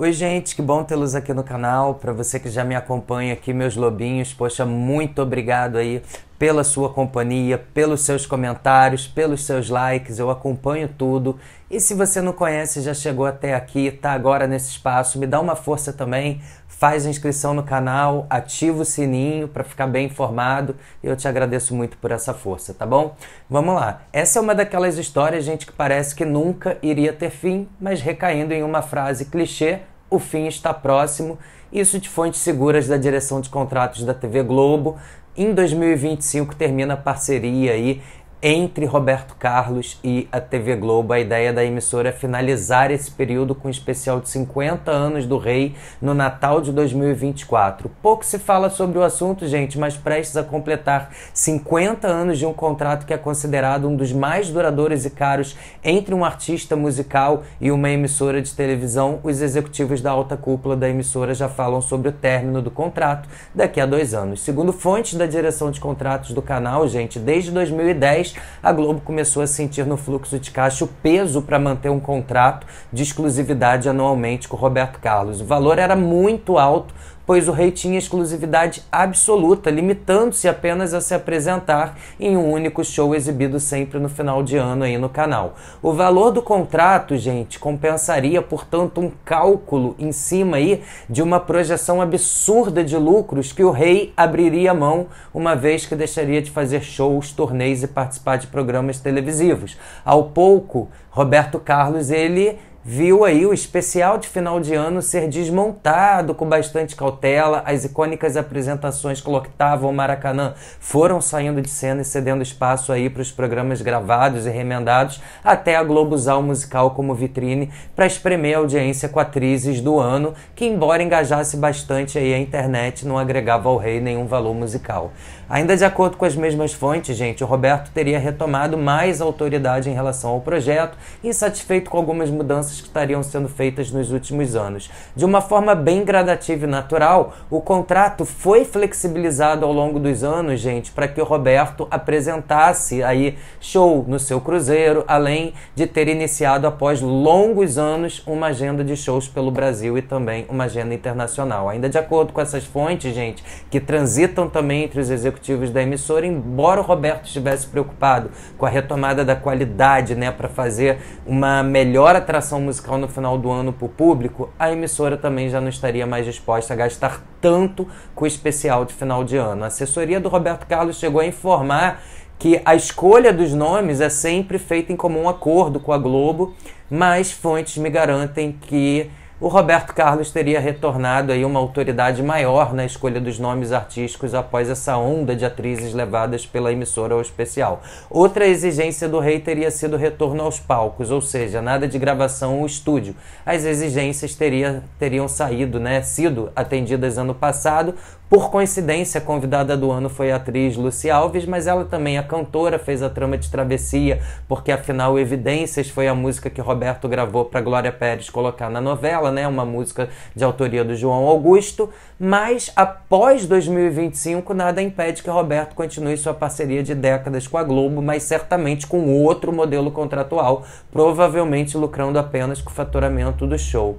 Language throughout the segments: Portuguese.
Oi, gente, que bom tê-los aqui no canal. Para você que já me acompanha aqui, meus lobinhos, poxa, muito obrigado aí pela sua companhia, pelos seus comentários, pelos seus likes, eu acompanho tudo. E se você não conhece, já chegou até aqui, tá agora nesse espaço, me dá uma força também, faz a inscrição no canal, ativa o sininho para ficar bem informado. Eu te agradeço muito por essa força, tá bom? Vamos lá. Essa é uma daquelas histórias, gente, que parece que nunca iria ter fim, mas recaindo em uma frase clichê, o fim está próximo. Isso de fontes seguras da direção de contratos da TV Globo, em 2025 termina a parceria aí entre Roberto Carlos e a TV Globo. A ideia da emissora é finalizar esse período com um especial de 50 anos do Rei no Natal de 2024. Pouco se fala sobre o assunto, gente, mas prestes a completar 50 anos de um contrato que é considerado um dos mais duradouros e caros entre um artista musical e uma emissora de televisão, os executivos da alta cúpula da emissora já falam sobre o término do contrato daqui a dois anos. Segundo fontes da direção de contratos do canal, gente, desde 2010 a Globo começou a sentir no fluxo de caixa o peso para manter um contrato de exclusividade anualmente com o Roberto Carlos. O valor era muito alto pois o rei tinha exclusividade absoluta, limitando-se apenas a se apresentar em um único show exibido sempre no final de ano aí no canal. O valor do contrato, gente, compensaria, portanto, um cálculo em cima aí de uma projeção absurda de lucros que o rei abriria mão uma vez que deixaria de fazer shows, torneios e participar de programas televisivos. Ao pouco, Roberto Carlos ele viu aí o especial de final de ano ser desmontado com bastante cautela, as icônicas apresentações que lotavam o Maracanã foram saindo de cena e cedendo espaço aí para os programas gravados e remendados, até a Globo usar o musical como vitrine para espremer a audiência com atrizes do ano, que embora engajasse bastante aí a internet, não agregava ao rei nenhum valor musical. Ainda de acordo com as mesmas fontes, gente, o Roberto teria retomado mais autoridade em relação ao projeto, insatisfeito com algumas mudanças mudanças que estariam sendo feitas nos últimos anos. De uma forma bem gradativa e natural, o contrato foi flexibilizado ao longo dos anos, gente, para que o Roberto apresentasse aí show no seu cruzeiro, além de ter iniciado após longos anos uma agenda de shows pelo Brasil e também uma agenda internacional. Ainda de acordo com essas fontes, gente, que transitam também entre os executivos da emissora, embora o Roberto estivesse preocupado com a retomada da qualidade, né, para fazer uma melhor atração musical no final do ano para o público, a emissora também já não estaria mais disposta a gastar tanto com o especial de final de ano. A assessoria do Roberto Carlos chegou a informar que a escolha dos nomes é sempre feita em comum acordo com a Globo, mas fontes me garantem que o Roberto Carlos teria retornado aí uma autoridade maior na escolha dos nomes artísticos após essa onda de atrizes levadas pela emissora ao especial. Outra exigência do rei teria sido retorno aos palcos, ou seja, nada de gravação ou estúdio. As exigências teria, teriam saído, né, sido atendidas ano passado, por coincidência, a convidada do ano foi a atriz Lucy Alves, mas ela também, a é cantora, fez a trama de travessia, porque afinal Evidências foi a música que Roberto gravou para Glória Pérez colocar na novela, né? Uma música de autoria do João Augusto. Mas após 2025, nada impede que Roberto continue sua parceria de décadas com a Globo, mas certamente com outro modelo contratual, provavelmente lucrando apenas com o faturamento do show.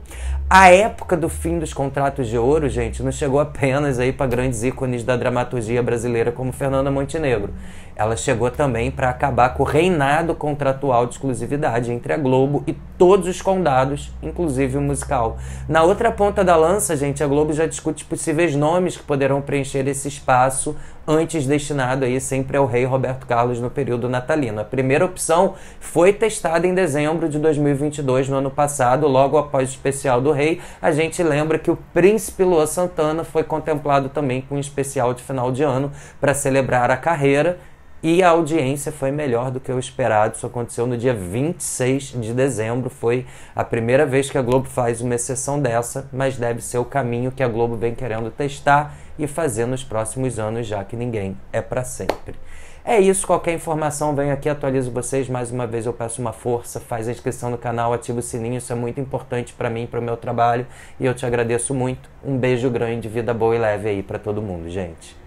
A época do fim dos contratos de ouro, gente, não chegou apenas aí para grandes ícones da dramaturgia brasileira como Fernanda Montenegro. Ela chegou também para acabar com o reinado contratual de exclusividade entre a Globo e todos os condados, inclusive o musical. Na outra ponta da lança, gente, a Globo já discute possíveis nomes que poderão preencher esse espaço antes destinado aí sempre ao rei Roberto Carlos no período natalino. A primeira opção foi testada em dezembro de 2022, no ano passado, logo após o especial do rei. A gente lembra que o príncipe Luan Santana foi contemplado também com um especial de final de ano para celebrar a carreira e a audiência foi melhor do que o esperado. Isso aconteceu no dia 26 de dezembro. Foi a primeira vez que a Globo faz uma exceção dessa, mas deve ser o caminho que a Globo vem querendo testar e fazer nos próximos anos, já que ninguém é para sempre. É isso, qualquer informação vem aqui, atualizo vocês. Mais uma vez eu peço uma força, faz a inscrição no canal, ativa o sininho, isso é muito importante para mim, para o meu trabalho, e eu te agradeço muito. Um beijo grande, vida boa e leve aí para todo mundo, gente.